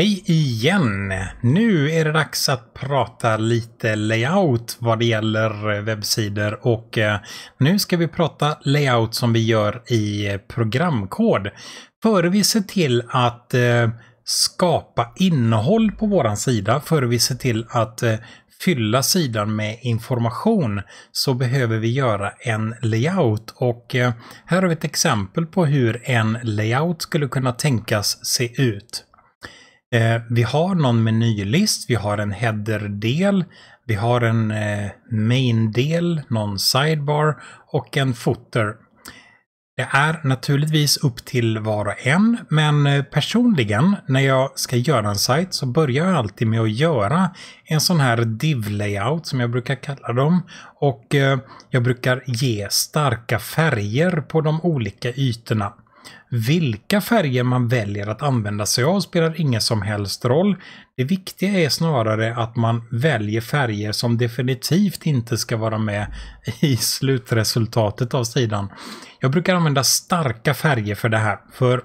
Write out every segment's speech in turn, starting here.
Hej igen! Nu är det dags att prata lite layout vad det gäller eh, webbsidor och eh, nu ska vi prata layout som vi gör i eh, programkod. Före vi ser till att skapa innehåll på våran sida, före vi ser till att fylla sidan med information så behöver vi göra en layout och här har vi ett exempel på hur en layout skulle kunna tänkas se ut. Eh, vi har någon menylist, vi har en header-del, vi har en eh, main-del, någon sidebar och en footer. Det är naturligtvis upp till var och en, men eh, personligen när jag ska göra en sajt så börjar jag alltid med att göra en sån här div-layout som jag brukar kalla dem. Och eh, jag brukar ge starka färger på de olika ytorna. Vilka färger man väljer att använda sig av spelar ingen som helst roll. Det viktiga är snarare att man väljer färger som definitivt inte ska vara med i slutresultatet av sidan. Jag brukar använda starka färger för det här, för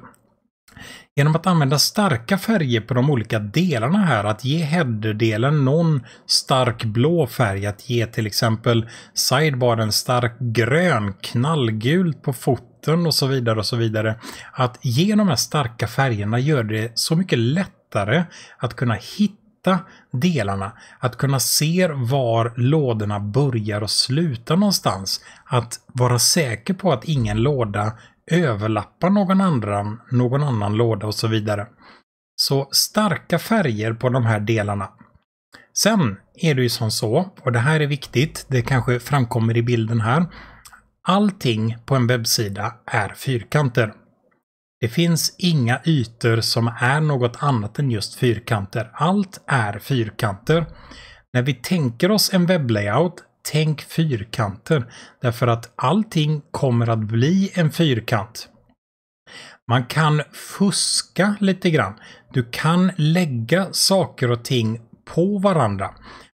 Genom att använda starka färger på de olika delarna här, att ge headerdelen någon stark blå färg, att ge till exempel sidebar en stark grön, knallgult på foten vatten och så vidare och så vidare. Att ge de här starka färgerna gör det så mycket lättare att kunna hitta delarna, att kunna se var lådorna börjar och slutar någonstans. Att vara säker på att ingen låda överlappar någon annan, någon annan låda och så vidare. Så starka färger på de här delarna. Sen är det ju som så, och det här är viktigt, det kanske framkommer i bilden här, Allting på en webbsida är fyrkanter. Det finns inga ytor som är något annat än just fyrkanter. Allt är fyrkanter. När vi tänker oss en webblayout, tänk fyrkanter. Därför att allting kommer att bli en fyrkant. Man kan fuska lite grann. Du kan lägga saker och ting på varandra.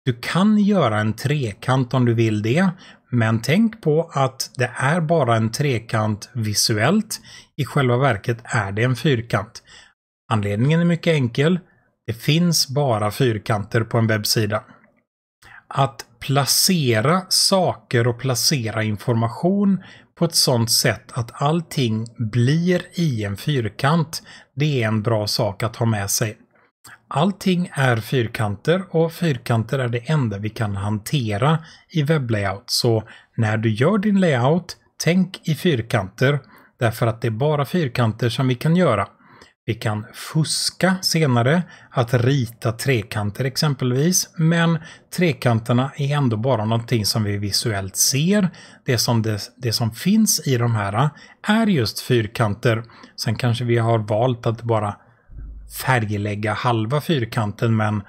Du kan göra en trekant om du vill det, men tänk på att det är bara en trekant visuellt. I själva verket är det en fyrkant. Anledningen är mycket enkel. Det finns bara fyrkanter på en webbsida. Att placera saker och placera information på ett sådant sätt att allting blir i en fyrkant, det är en bra sak att ha med sig. Allting är fyrkanter och fyrkanter är det enda vi kan hantera i webblayout. Så när du gör din layout, tänk i fyrkanter därför att det är bara fyrkanter som vi kan göra. Vi kan fuska senare, att rita trekanter exempelvis, men trekanterna är ändå bara någonting som vi visuellt ser. Det som, det, det som finns i de här är just fyrkanter. Sen kanske vi har valt att bara färglägga halva fyrkanten men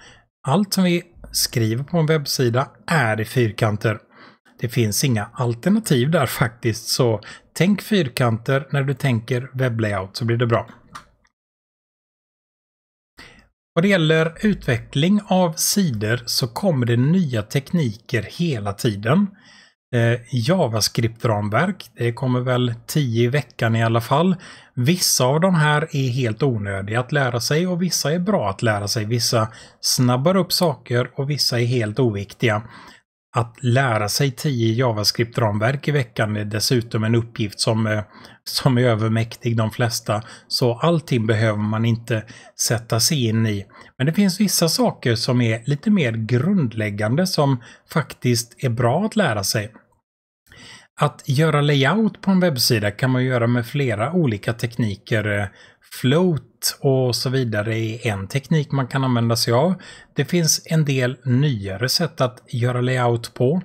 allt som vi skriver på en webbsida är i fyrkanter. Det finns inga alternativ där faktiskt så tänk fyrkanter när du tänker webblayout så blir det bra. Vad det gäller utveckling av sidor så kommer det nya tekniker hela tiden. Eh, JavaScript-ramverk. Det kommer väl tio i veckan i alla fall. Vissa av de här är helt onödiga att lära sig och vissa är bra att lära sig. Vissa snabbar upp saker och vissa är helt oviktiga. Att lära sig tio JavaScript-ramverk i veckan är dessutom en uppgift som, eh, som är övermäktig de flesta. Så allting behöver man inte sätta sig in i. Men det finns vissa saker som är lite mer grundläggande som faktiskt är bra att lära sig. Att göra layout på en webbsida kan man göra med flera olika tekniker. Float och så vidare är en teknik man kan använda sig av. Det finns en del nyare sätt att göra layout på.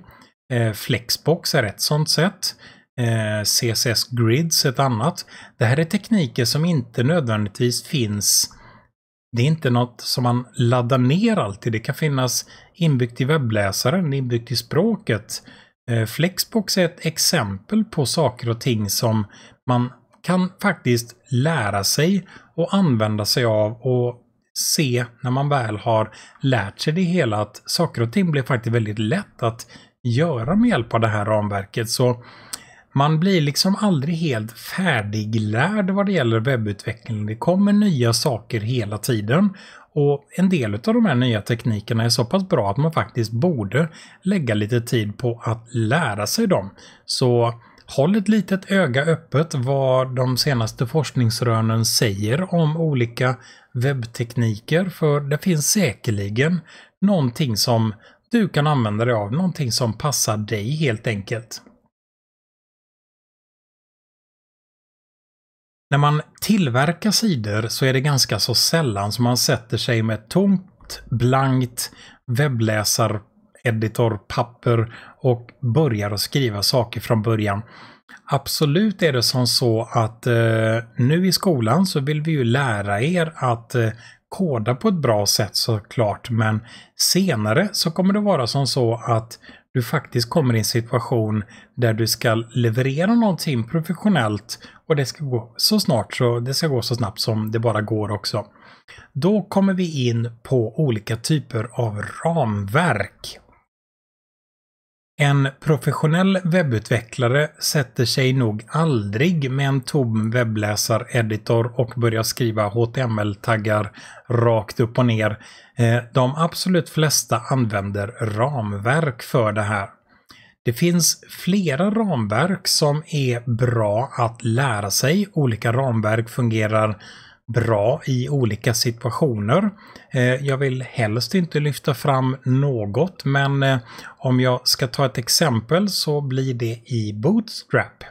Eh, Flexbox är ett sånt sätt. Eh, CSS Grids ett annat. Det här är tekniker som inte nödvändigtvis finns det är inte något som man laddar ner alltid. Det kan finnas inbyggt i webbläsaren, inbyggt i språket. Eh, Flexbox är ett exempel på saker och ting som man kan faktiskt lära sig och använda sig av och se när man väl har lärt sig det hela att saker och ting blir faktiskt väldigt lätt att göra med hjälp av det här ramverket. Så man blir liksom aldrig helt färdiglärd vad det gäller webbutveckling. Det kommer nya saker hela tiden. Och en del av de här nya teknikerna är så pass bra att man faktiskt borde lägga lite tid på att lära sig dem. Så håll ett litet öga öppet vad de senaste forskningsrönen säger om olika webbtekniker, för det finns säkerligen någonting som du kan använda dig av, någonting som passar dig helt enkelt. När man tillverkar sidor så är det ganska så sällan som man sätter sig med tomt, blankt webbläsar editorpapper och börjar att skriva saker från början. Absolut är det som så att eh, nu i skolan så vill vi ju lära er att eh, koda på ett bra sätt såklart, men senare så kommer det vara som så att du faktiskt kommer i en situation där du ska leverera någonting professionellt och det ska gå så snart så det ska gå så snabbt som det bara går också. Då kommer vi in på olika typer av ramverk. En professionell webbutvecklare sätter sig nog aldrig med en tom webbläsareditor och börjar skriva HTML-taggar rakt upp och ner. Eh, de absolut flesta använder ramverk för det här. Det finns flera ramverk som är bra att lära sig. Olika ramverk fungerar bra i olika situationer. Eh, jag vill helst inte lyfta fram något, men eh, om jag ska ta ett exempel så blir det i Bootstrap.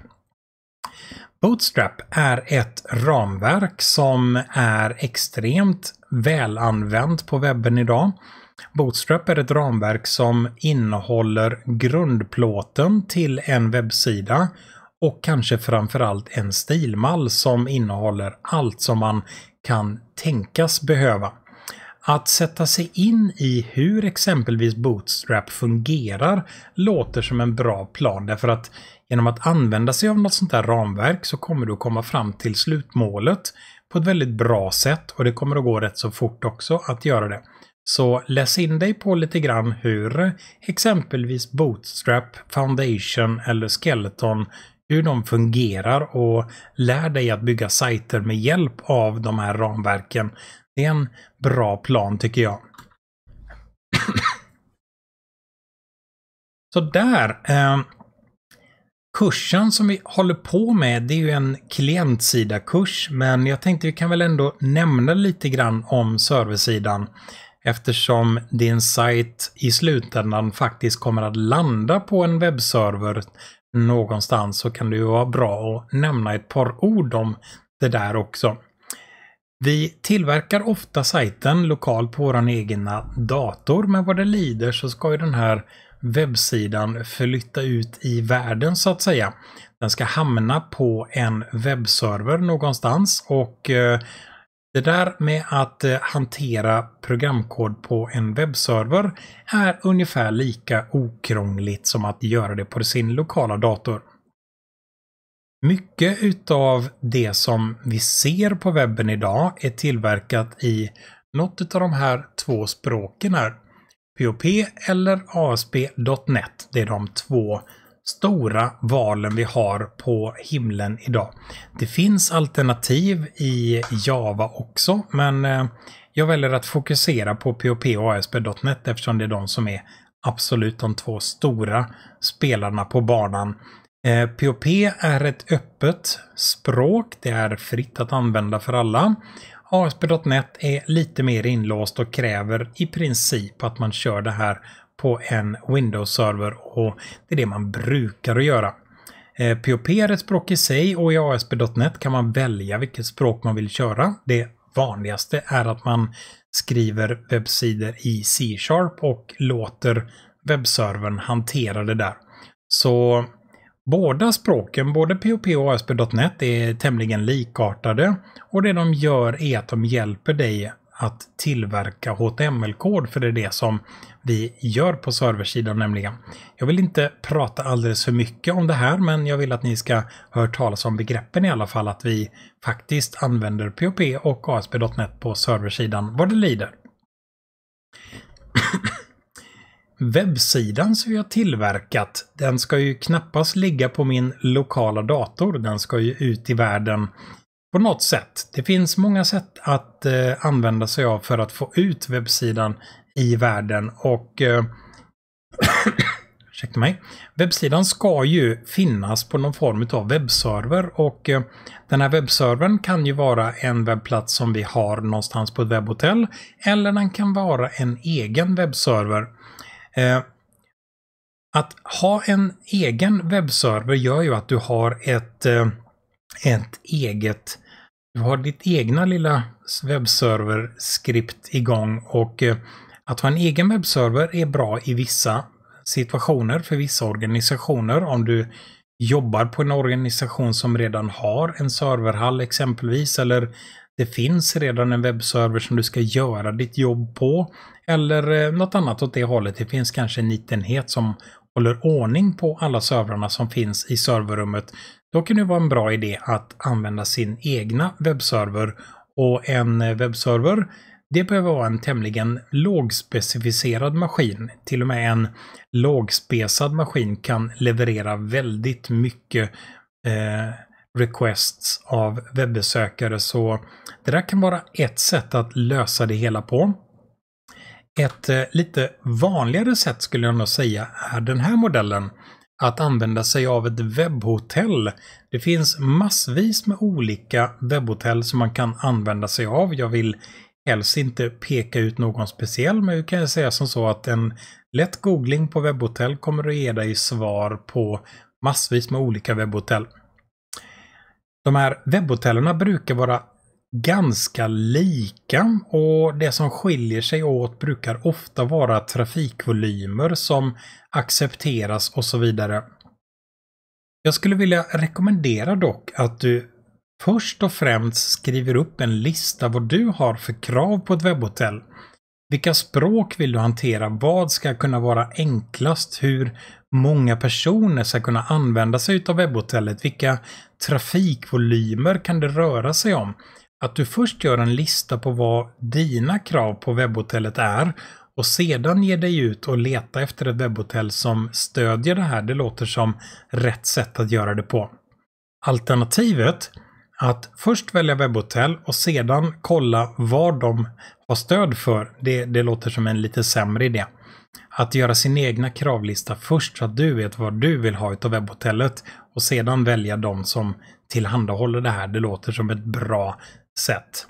Bootstrap är ett ramverk som är extremt välanvänt på webben idag. Bootstrap är ett ramverk som innehåller grundplåten till en webbsida och kanske framförallt en stilmall som innehåller allt som man kan tänkas behöva. Att sätta sig in i hur exempelvis Bootstrap fungerar låter som en bra plan därför att genom att använda sig av något sånt här ramverk så kommer du komma fram till slutmålet på ett väldigt bra sätt och det kommer att gå rätt så fort också att göra det. Så läs in dig på lite grann hur exempelvis Bootstrap, Foundation eller Skeleton hur de fungerar och lär dig att bygga sajter med hjälp av de här ramverken. Det är en bra plan tycker jag. Så där. Eh, kursen som vi håller på med, det är ju en klientsida-kurs, men jag tänkte vi kan väl ändå nämna lite grann om serversidan eftersom din sajt i slutändan faktiskt kommer att landa på en webbserver någonstans så kan det ju vara bra att nämna ett par ord om det där också. Vi tillverkar ofta sajten lokalt på vår egna dator, men vad det lider så ska ju den här webbsidan flytta ut i världen så att säga. Den ska hamna på en webbserver någonstans och eh, det där med att eh, hantera programkod på en webbserver är ungefär lika okrångligt som att göra det på sin lokala dator. Mycket utav det som vi ser på webben idag är tillverkat i något av de här två språken här. POP eller ASP.NET. Det är de två stora valen vi har på himlen idag. Det finns alternativ i Java också, men eh, jag väljer att fokusera på POP och ASP.NET eftersom det är de som är absolut de två stora spelarna på banan. POP eh, är ett öppet språk. Det är fritt att använda för alla. ASP.NET är lite mer inlåst och kräver i princip att man kör det här på en Windows-server och det är det man brukar att göra. POP eh, är ett språk i sig och i ASP.NET kan man välja vilket språk man vill köra. Det vanligaste är att man skriver webbsidor i C-sharp och låter webbservern hantera det där. Så båda språken, både POP och ASP.NET, är tämligen likartade och det de gör är att de hjälper dig att tillverka HTML-kod, för det är det som vi gör på serversidan nämligen. Jag vill inte prata alldeles för mycket om det här men jag vill att ni ska höra talas om begreppen i alla fall att vi faktiskt använder POP och ASP.NET på serversidan vad det lider. Webbsidan som vi har tillverkat, den ska ju knappast ligga på min lokala dator. Den ska ju ut i världen på något sätt. Det finns många sätt att eh, använda sig av för att få ut webbsidan i världen och eh, ursäkta mig. Webbsidan ska ju finnas på någon form av webbserver och eh, den här webbservern kan ju vara en webbplats som vi har någonstans på ett webbhotell eller den kan vara en egen webbserver. Eh, att ha en egen webbserver gör ju att du har ett, ett eget du har ditt egna lilla webbserverskript igång och att ha en egen webbserver är bra i vissa situationer för vissa organisationer. Om du jobbar på en organisation som redan har en serverhall exempelvis, eller det finns redan en webbserver som du ska göra ditt jobb på, eller eh, något annat åt det hållet. Det finns kanske en enhet som håller ordning på alla servrarna som finns i serverrummet. Då kan det vara en bra idé att använda sin egna webbserver och en eh, webbserver det behöver vara en tämligen lågspecificerad maskin. Till och med en lågspesad maskin kan leverera väldigt mycket eh, requests av webbesökare. Så det där kan vara ett sätt att lösa det hela på. Ett eh, lite vanligare sätt skulle jag nog säga är den här modellen. Att använda sig av ett webbhotell. Det finns massvis med olika webbhotell som man kan använda sig av. Jag vill helst inte peka ut någon speciell, men vi kan säga som så att en lätt googling på webbhotell kommer att ge dig svar på massvis med olika webbhotell. De här webbhotellerna brukar vara ganska lika och det som skiljer sig åt brukar ofta vara trafikvolymer som accepteras och så vidare. Jag skulle vilja rekommendera dock att du först och främst skriver upp en lista vad du har för krav på ett webbhotell. Vilka språk vill du hantera? Vad ska kunna vara enklast? Hur många personer ska kunna använda sig av webbhotellet? Vilka trafikvolymer kan det röra sig om? Att du först gör en lista på vad dina krav på webbhotellet är och sedan ger dig ut och leta efter ett webbhotell som stödjer det här, det låter som rätt sätt att göra det på. Alternativet att först välja webbhotell och sedan kolla vad de har stöd för. Det, det låter som en lite sämre idé. Att göra sin egna kravlista först så att du vet vad du vill ha utav webbhotellet och sedan välja de som tillhandahåller det här. Det låter som ett bra sätt.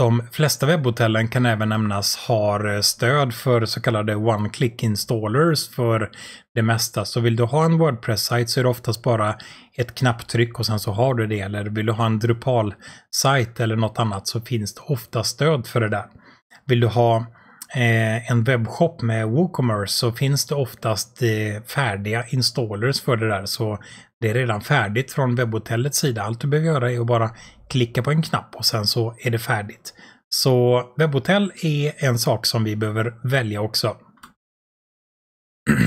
De flesta webbhotellen kan även nämnas har stöd för så kallade one-click installers för det mesta. Så vill du ha en Wordpress-sajt så är det oftast bara ett knapptryck och sen så har du det. Eller vill du ha en Drupal-sajt eller något annat så finns det ofta stöd för det där. Vill du ha Eh, en webbshop med WooCommerce så finns det oftast eh, färdiga installers för det där. Så det är redan färdigt från webbhotellets sida. Allt du behöver göra är att bara klicka på en knapp och sen så är det färdigt. Så webbhotell är en sak som vi behöver välja också.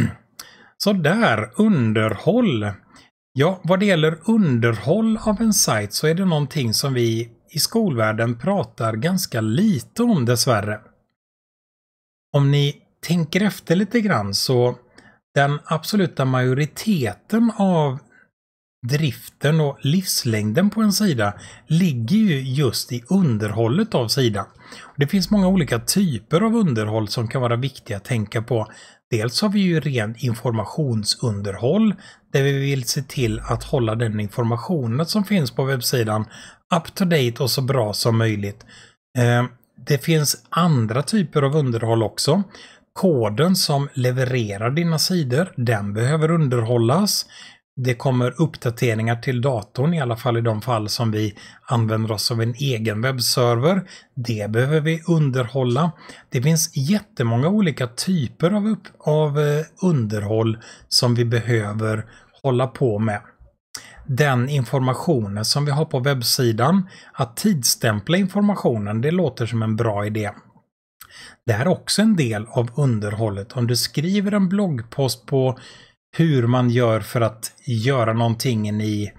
så där, underhåll. Ja, vad det gäller underhåll av en sajt så är det någonting som vi i skolvärlden pratar ganska lite om dessvärre om ni tänker efter lite grann så den absoluta majoriteten av driften och livslängden på en sida ligger ju just i underhållet av sidan. Det finns många olika typer av underhåll som kan vara viktiga att tänka på. Dels har vi ju rent informationsunderhåll där vi vill se till att hålla den informationen som finns på webbsidan up to date och så bra som möjligt. Eh, det finns andra typer av underhåll också. Koden som levererar dina sidor, den behöver underhållas. Det kommer uppdateringar till datorn, i alla fall i de fall som vi använder oss av en egen webbserver. Det behöver vi underhålla. Det finns jättemånga olika typer av, av eh, underhåll som vi behöver hålla på med den informationen som vi har på webbsidan. Att tidstämpla informationen, det låter som en bra idé. Det är också en del av underhållet. Om du skriver en bloggpost på hur man gör för att göra någonting i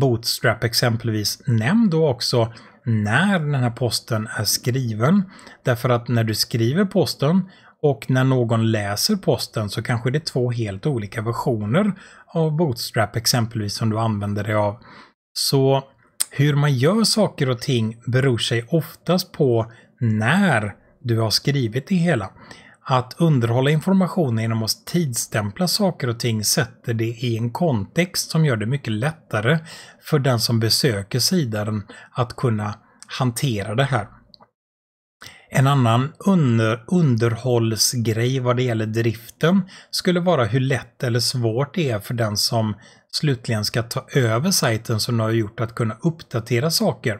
Bootstrap exempelvis, nämn då också när den här posten är skriven. Därför att när du skriver posten och när någon läser posten så kanske det är två helt olika versioner av Bootstrap exempelvis som du använder dig av. Så hur man gör saker och ting beror sig oftast på när du har skrivit det hela. Att underhålla informationen genom att tidsstämpla saker och ting sätter det i en kontext som gör det mycket lättare för den som besöker sidan att kunna hantera det här. En annan under, underhållsgrej vad det gäller driften skulle vara hur lätt eller svårt det är för den som slutligen ska ta över sajten som du har gjort att kunna uppdatera saker.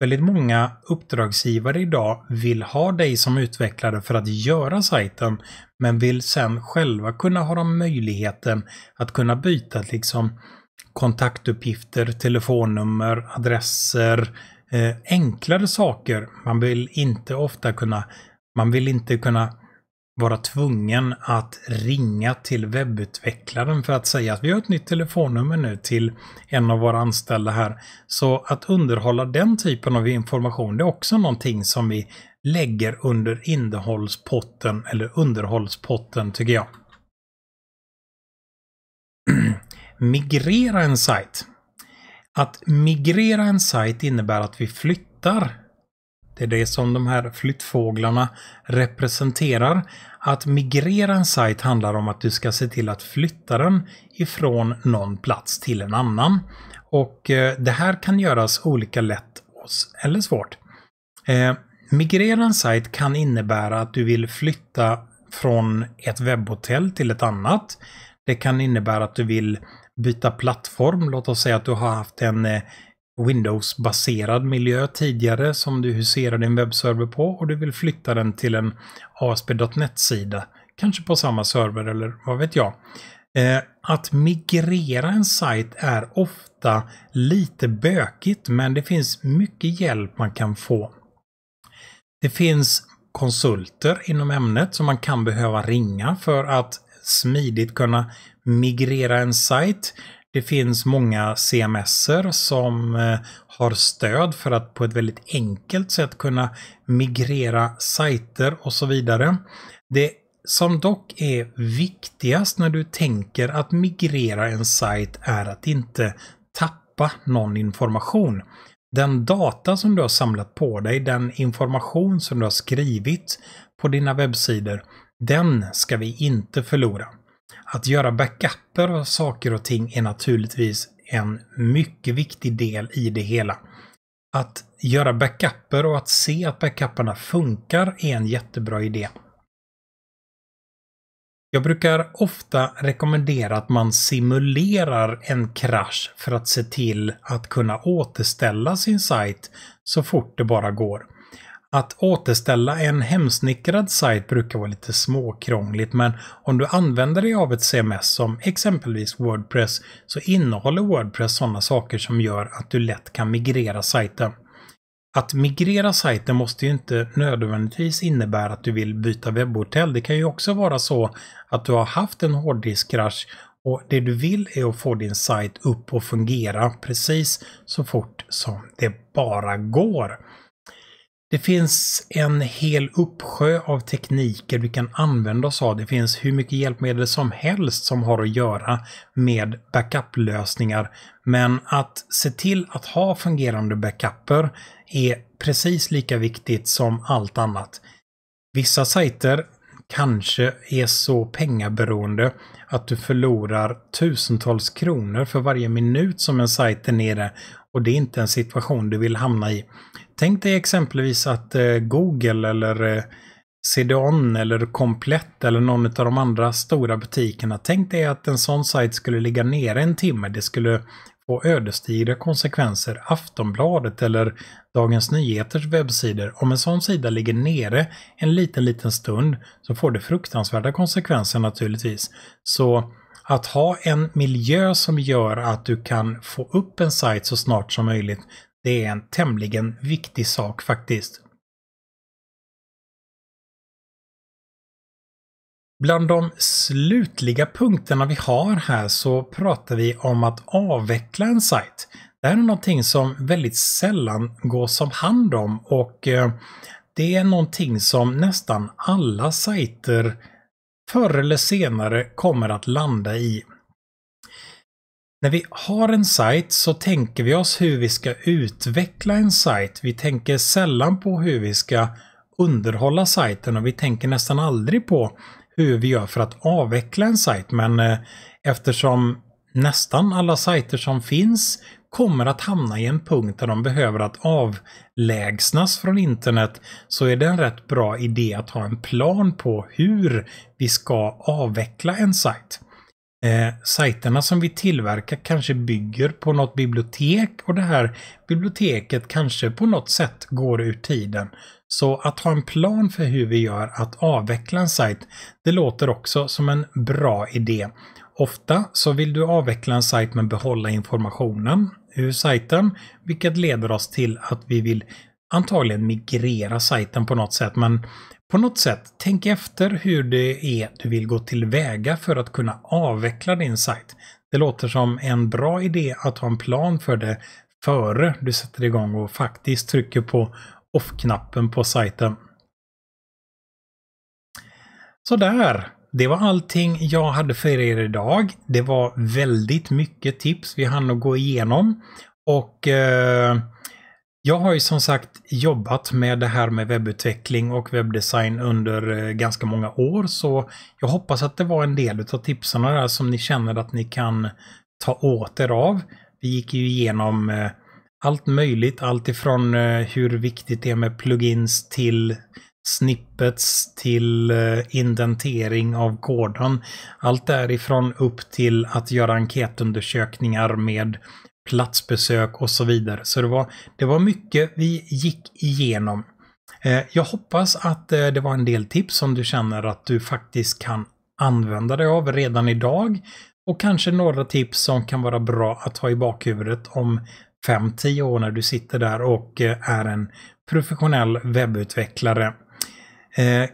Väldigt många uppdragsgivare idag vill ha dig som utvecklare för att göra sajten men vill sen själva kunna ha den möjligheten att kunna byta liksom kontaktuppgifter, telefonnummer, adresser, Eh, enklare saker. Man vill inte ofta kunna, man vill inte kunna vara tvungen att ringa till webbutvecklaren för att säga att vi har ett nytt telefonnummer nu till en av våra anställda här. Så att underhålla den typen av information, det är också någonting som vi lägger under innehållspotten eller underhållspotten tycker jag. Migrera en sajt. Att migrera en sajt innebär att vi flyttar. Det är det som de här flyttfåglarna representerar. Att migrera en sajt handlar om att du ska se till att flytta den ifrån någon plats till en annan. Och eh, det här kan göras olika lätt eller svårt. Eh, migrera en sajt kan innebära att du vill flytta från ett webbhotell till ett annat. Det kan innebära att du vill byta plattform. Låt oss säga att du har haft en eh, Windows-baserad miljö tidigare som du huserar din webbserver på och du vill flytta den till en ASP.NET-sida. Kanske på samma server eller vad vet jag. Eh, att migrera en sajt är ofta lite bökigt men det finns mycket hjälp man kan få. Det finns konsulter inom ämnet som man kan behöva ringa för att smidigt kunna migrera en sajt. Det finns många CMS som eh, har stöd för att på ett väldigt enkelt sätt kunna migrera sajter och så vidare. Det som dock är viktigast när du tänker att migrera en sajt är att inte tappa någon information. Den data som du har samlat på dig, den information som du har skrivit på dina webbsidor, den ska vi inte förlora. Att göra backuper av saker och ting är naturligtvis en mycket viktig del i det hela. Att göra backuper och att se att backuperna funkar är en jättebra idé. Jag brukar ofta rekommendera att man simulerar en krasch för att se till att kunna återställa sin sajt så fort det bara går. Att återställa en hemsnickrad sajt brukar vara lite småkrångligt men om du använder dig av ett CMS som exempelvis Wordpress så innehåller Wordpress sådana saker som gör att du lätt kan migrera sajten. Att migrera sajten måste ju inte nödvändigtvis innebära att du vill byta webbhotell. Det kan ju också vara så att du har haft en hårddiskkrasch och det du vill är att få din sajt upp och fungera precis så fort som det bara går. Det finns en hel uppsjö av tekniker vi kan använda oss av. Det finns hur mycket hjälpmedel som helst som har att göra med backup-lösningar. Men att se till att ha fungerande backuper är precis lika viktigt som allt annat. Vissa sajter kanske är så pengaberoende att du förlorar tusentals kronor för varje minut som en sajt är nere och det är inte en situation du vill hamna i. Tänk dig exempelvis att eh, Google eller CDON eh, eller Komplett eller någon av de andra stora butikerna. Tänk dig att en sån sajt skulle ligga nere en timme. Det skulle få ödesdigra konsekvenser. Aftonbladet eller Dagens Nyheters webbsidor. Om en sån sida ligger nere en liten, liten stund så får det fruktansvärda konsekvenser naturligtvis. Så att ha en miljö som gör att du kan få upp en sajt så snart som möjligt det är en tämligen viktig sak faktiskt. Bland de slutliga punkterna vi har här så pratar vi om att avveckla en sajt. Det här är någonting som väldigt sällan går som hand om och eh, det är någonting som nästan alla sajter förr eller senare kommer att landa i. När vi har en sajt så tänker vi oss hur vi ska utveckla en sajt. Vi tänker sällan på hur vi ska underhålla sajten och vi tänker nästan aldrig på hur vi gör för att avveckla en sajt. Men eh, eftersom nästan alla sajter som finns kommer att hamna i en punkt där de behöver att avlägsnas från internet så är det en rätt bra idé att ha en plan på hur vi ska avveckla en sajt. Eh, sajterna som vi tillverkar kanske bygger på något bibliotek och det här biblioteket kanske på något sätt går ur tiden. Så att ha en plan för hur vi gör att avveckla en sajt, det låter också som en bra idé. Ofta så vill du avveckla en sajt men behålla informationen ur sajten, vilket leder oss till att vi vill antagligen migrera sajten på något sätt. Men på något sätt, tänk efter hur det är du vill gå tillväga för att kunna avveckla din sajt. Det låter som en bra idé att ha en plan för det före du sätter igång och faktiskt trycker på off-knappen på sajten. Sådär, det var allting jag hade för er idag. Det var väldigt mycket tips vi hann att gå igenom. Och eh, jag har ju som sagt jobbat med det här med webbutveckling och webbdesign under eh, ganska många år så jag hoppas att det var en del av tipsen där som ni känner att ni kan ta åt er av. Vi gick ju igenom eh, allt möjligt, allt ifrån eh, hur viktigt det är med plugins till snippets till indentering av koden. Allt därifrån upp till att göra enkätundersökningar med platsbesök och så vidare. Så det var, det var mycket vi gick igenom. Eh, jag hoppas att eh, det var en del tips som du känner att du faktiskt kan använda dig av redan idag och kanske några tips som kan vara bra att ha i bakhuvudet om 5-10 år när du sitter där och eh, är en professionell webbutvecklare.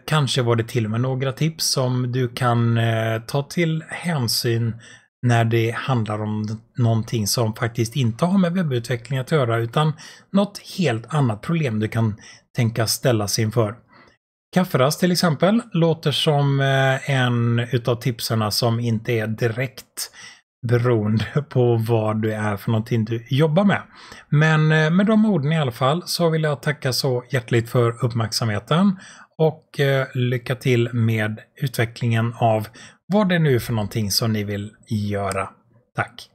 kanske var det till och med några tips som du kan ta till hänsyn när det handlar om någonting som faktiskt inte har med webbutveckling att göra utan något helt annat problem du kan tänkas ställas inför. Kafferast till exempel låter som eh, en utav tipsen som inte är direkt beroende på vad du är för någonting du jobbar med. Men eh, med de orden i alla fall så vill jag tacka så hjärtligt för uppmärksamheten och eh, lycka till med utvecklingen av vad det nu är för någonting som ni vill göra. Tack.